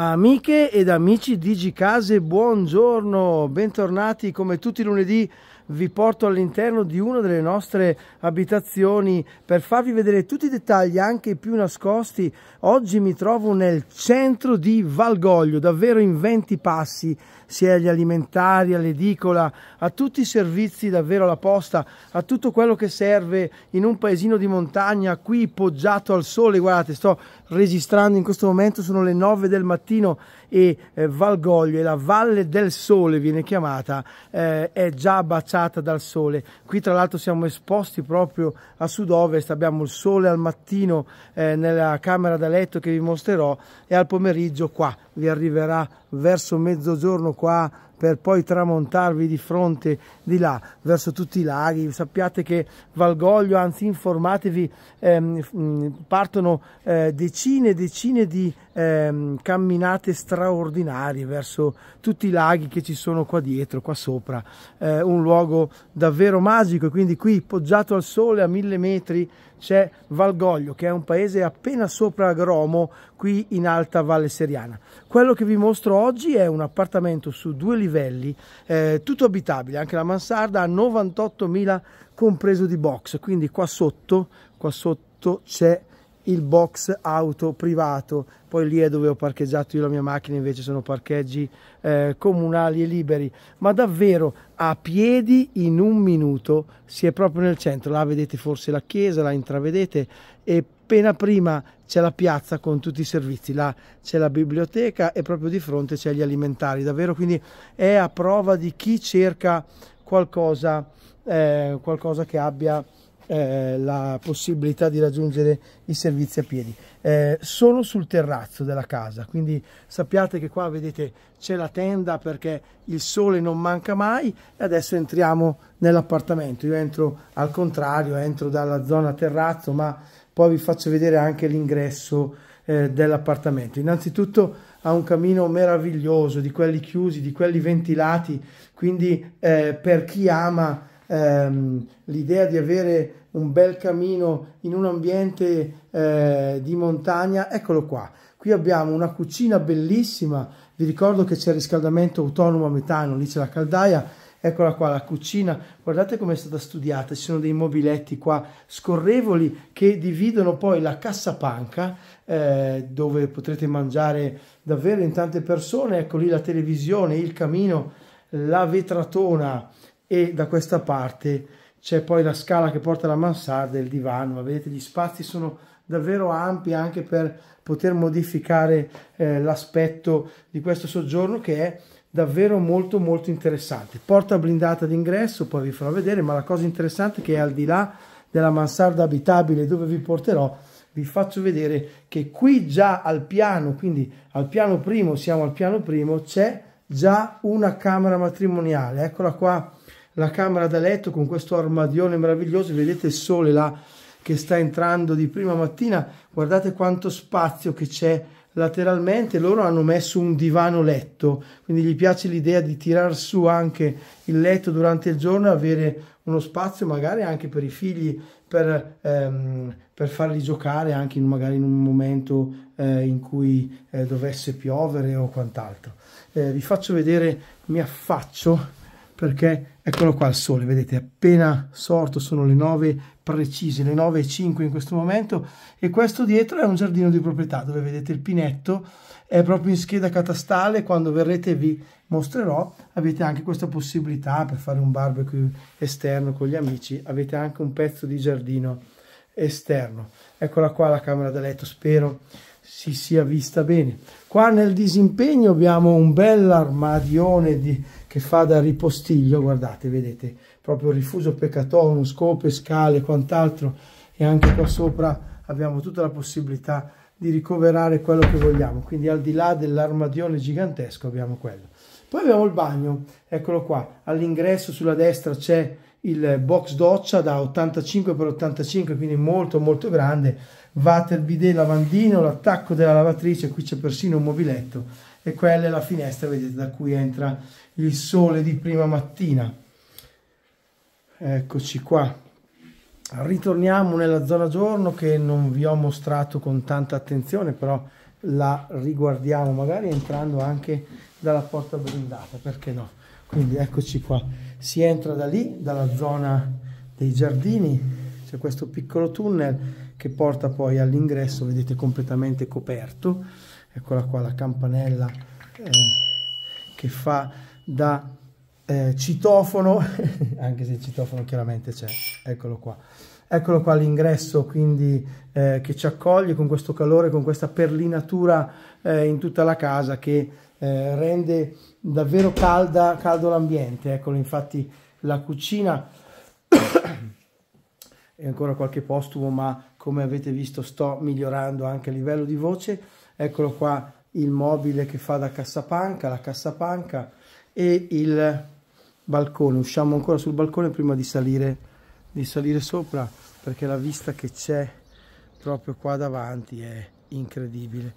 Amiche ed amici di Gicase, buongiorno, bentornati come tutti i lunedì vi porto all'interno di una delle nostre abitazioni per farvi vedere tutti i dettagli anche più nascosti. Oggi mi trovo nel centro di Valgoglio, davvero in 20 passi, sia agli alimentari, all'edicola, a tutti i servizi, davvero alla posta, a tutto quello che serve in un paesino di montagna qui poggiato al sole. Guardate, sto registrando in questo momento, sono le 9 del mattino e eh, Valgoglio e la Valle del Sole viene chiamata, eh, è già baciata traversata dal sole. Qui tra l'altro siamo esposti proprio a sud-ovest, abbiamo il sole al mattino eh, nella camera da letto che vi mostrerò e al pomeriggio qua vi arriverà verso mezzogiorno qua per poi tramontarvi di fronte di là verso tutti i laghi sappiate che Valgoglio anzi informatevi ehm, mm, partono eh, decine e decine di ehm, camminate straordinarie verso tutti i laghi che ci sono qua dietro qua sopra eh, un luogo davvero magico quindi qui poggiato al sole a mille metri c'è Valgoglio, che è un paese appena sopra Gromo, qui in Alta Valle Seriana. Quello che vi mostro oggi è un appartamento su due livelli, eh, tutto abitabile, anche la mansarda a 98.000 compreso di box, quindi qua sotto, qua sotto c'è il box auto privato, poi lì è dove ho parcheggiato io la mia macchina, invece sono parcheggi eh, comunali e liberi, ma davvero a piedi in un minuto si è proprio nel centro, là vedete forse la chiesa, la intravedete e appena prima c'è la piazza con tutti i servizi, là c'è la biblioteca e proprio di fronte c'è gli alimentari, davvero quindi è a prova di chi cerca qualcosa, eh, qualcosa che abbia eh, la possibilità di raggiungere i servizi a piedi. Eh, sono sul terrazzo della casa, quindi sappiate che qua vedete c'è la tenda perché il sole non manca mai e adesso entriamo nell'appartamento. Io entro al contrario, entro dalla zona terrazzo, ma poi vi faccio vedere anche l'ingresso eh, dell'appartamento. Innanzitutto ha un camino meraviglioso, di quelli chiusi, di quelli ventilati, quindi eh, per chi ama ehm, l'idea di avere un bel camino in un ambiente eh, di montagna, eccolo qua. Qui abbiamo una cucina bellissima, vi ricordo che c'è il riscaldamento autonomo a metano, lì c'è la caldaia, eccola qua la cucina, guardate come è stata studiata, ci sono dei mobiletti qua scorrevoli che dividono poi la cassapanca eh, dove potrete mangiare davvero in tante persone, ecco lì la televisione, il camino, la vetratona, e da questa parte c'è poi la scala che porta alla mansarda e il divano, ma vedete gli spazi sono davvero ampi anche per poter modificare eh, l'aspetto di questo soggiorno che è davvero molto molto interessante. Porta blindata d'ingresso, poi vi farò vedere, ma la cosa interessante è che al di là della mansarda abitabile dove vi porterò, vi faccio vedere che qui già al piano, quindi al piano primo, siamo al piano primo, c'è già una camera matrimoniale. Eccola qua la camera da letto con questo armadione meraviglioso, vedete il sole là che sta entrando di prima mattina, guardate quanto spazio che c'è lateralmente, loro hanno messo un divano letto, quindi gli piace l'idea di tirar su anche il letto durante il giorno, avere uno spazio magari anche per i figli, per, ehm, per farli giocare anche in, magari in un momento eh, in cui eh, dovesse piovere o quant'altro. Eh, vi faccio vedere, mi affaccio perché eccolo qua il sole, vedete appena sorto sono le 9 precise, le 9 e 5 in questo momento e questo dietro è un giardino di proprietà dove vedete il pinetto è proprio in scheda catastale, quando verrete vi mostrerò avete anche questa possibilità per fare un barbecue esterno con gli amici, avete anche un pezzo di giardino esterno. Eccola qua la camera da letto, spero si sia vista bene. Qua nel disimpegno abbiamo un bel armadione di che fa da ripostiglio, guardate, vedete, proprio rifuso peccatorum, scope, scale, quant'altro, e anche qua sopra abbiamo tutta la possibilità di ricoverare quello che vogliamo, quindi al di là dell'armadione gigantesco abbiamo quello. Poi abbiamo il bagno, eccolo qua, all'ingresso sulla destra c'è il box doccia da 85x85 quindi molto molto grande water bidet lavandino l'attacco della lavatrice qui c'è persino un mobiletto e quella è la finestra vedete da cui entra il sole di prima mattina eccoci qua ritorniamo nella zona giorno che non vi ho mostrato con tanta attenzione però la riguardiamo magari entrando anche dalla porta blindata perché no quindi eccoci qua, si entra da lì, dalla zona dei giardini, c'è questo piccolo tunnel che porta poi all'ingresso, vedete completamente coperto, eccola qua la campanella eh, che fa da eh, citofono, anche se il citofono chiaramente c'è, eccolo qua. Eccolo qua l'ingresso quindi eh, che ci accoglie con questo calore, con questa perlinatura eh, in tutta la casa che eh, rende davvero calda, caldo l'ambiente. Eccolo, infatti la cucina è ancora qualche postumo, ma come avete visto sto migliorando anche a livello di voce. Eccolo qua il mobile che fa da cassapanca, la cassapanca e il balcone. Usciamo ancora sul balcone prima di salire, di salire sopra perché la vista che c'è proprio qua davanti è incredibile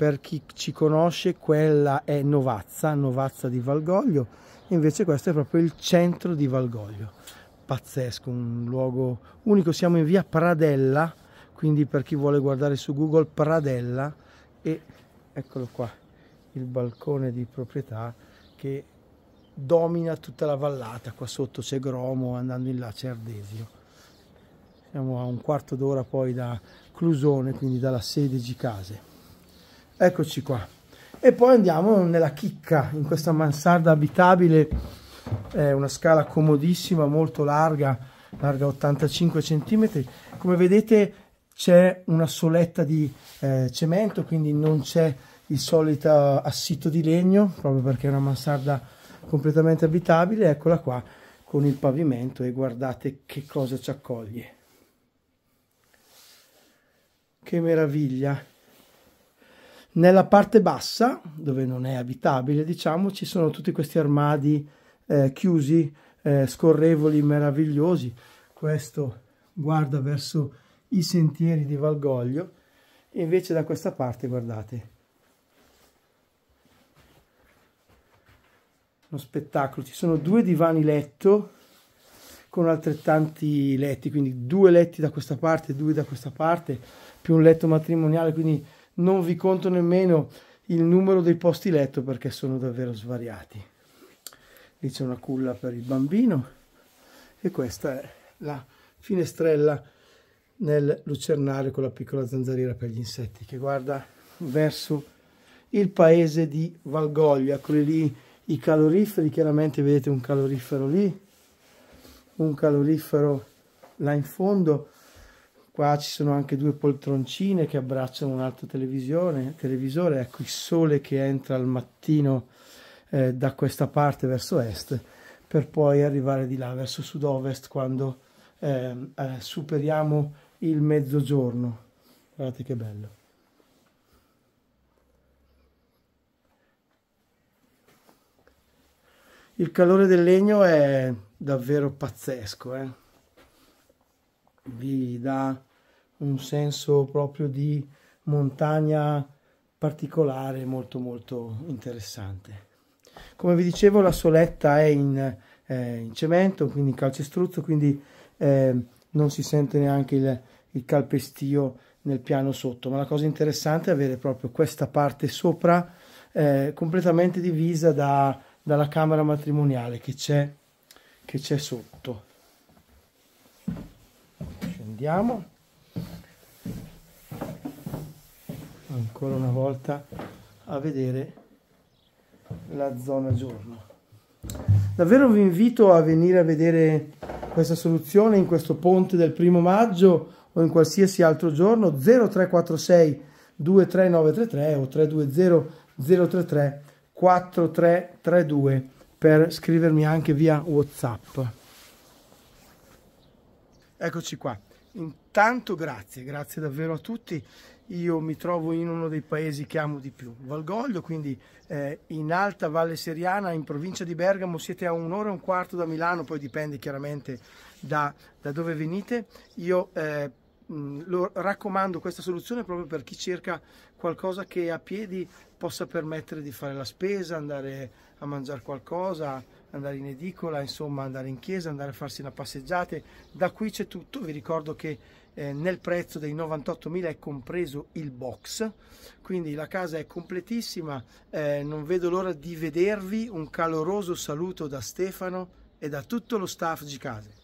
per chi ci conosce quella è Novazza, Novazza di Valgoglio, invece questo è proprio il centro di Valgoglio. Pazzesco, un luogo unico, siamo in via Pradella, quindi per chi vuole guardare su Google Pradella e eccolo qua, il balcone di proprietà che domina tutta la vallata, qua sotto c'è Gromo, andando in là c'è Ardesio. Siamo a un quarto d'ora poi da Clusone, quindi dalla sede di Case. Eccoci qua. E poi andiamo nella chicca, in questa mansarda abitabile, è una scala comodissima, molto larga, larga 85 cm. Come vedete c'è una soletta di eh, cemento, quindi non c'è il solito eh, assito di legno, proprio perché è una mansarda completamente abitabile. Eccola qua con il pavimento e guardate che cosa ci accoglie. Che meraviglia! Nella parte bassa, dove non è abitabile, diciamo, ci sono tutti questi armadi eh, chiusi, eh, scorrevoli, meravigliosi. Questo guarda verso i sentieri di Valgoglio e invece da questa parte, guardate, uno spettacolo. Ci sono due divani letto con altrettanti letti, quindi due letti da questa parte, due da questa parte, più un letto matrimoniale, quindi non vi conto nemmeno il numero dei posti letto perché sono davvero svariati. Lì c'è una culla per il bambino e questa è la finestrella nel lucernare con la piccola zanzariera per gli insetti che guarda verso il paese di Valgoglia, quelli lì i caloriferi, chiaramente vedete un calorifero lì, un calorifero là in fondo, Qua ci sono anche due poltroncine che abbracciano un altro televisione, televisore, ecco il sole che entra al mattino eh, da questa parte verso est per poi arrivare di là verso sud-ovest quando eh, eh, superiamo il mezzogiorno. Guardate che bello. Il calore del legno è davvero pazzesco, eh? vi dà un senso proprio di montagna particolare molto molto interessante. Come vi dicevo la soletta è in, eh, in cemento, quindi in calcestruzzo, quindi eh, non si sente neanche il, il calpestio nel piano sotto, ma la cosa interessante è avere proprio questa parte sopra eh, completamente divisa da, dalla camera matrimoniale che c'è, che c'è sotto vediamo ancora una volta a vedere la zona giorno davvero vi invito a venire a vedere questa soluzione in questo ponte del primo maggio o in qualsiasi altro giorno 0346 23933 o 320 033 4332 per scrivermi anche via whatsapp eccoci qua intanto grazie, grazie davvero a tutti. Io mi trovo in uno dei paesi che amo di più, Valgoglio, quindi eh, in alta Valle Seriana, in provincia di Bergamo, siete a un'ora e un quarto da Milano, poi dipende chiaramente da, da dove venite. Io eh, mh, mm, lo raccomando questa soluzione proprio per chi cerca qualcosa che a piedi possa permettere di fare la spesa, andare a mangiare qualcosa, andare in edicola, insomma andare in chiesa, andare a farsi una passeggiata. Da qui c'è tutto, vi ricordo che eh, nel prezzo dei 98.000 è compreso il box, quindi la casa è completissima, eh, non vedo l'ora di vedervi, un caloroso saluto da Stefano e da tutto lo staff Gicase.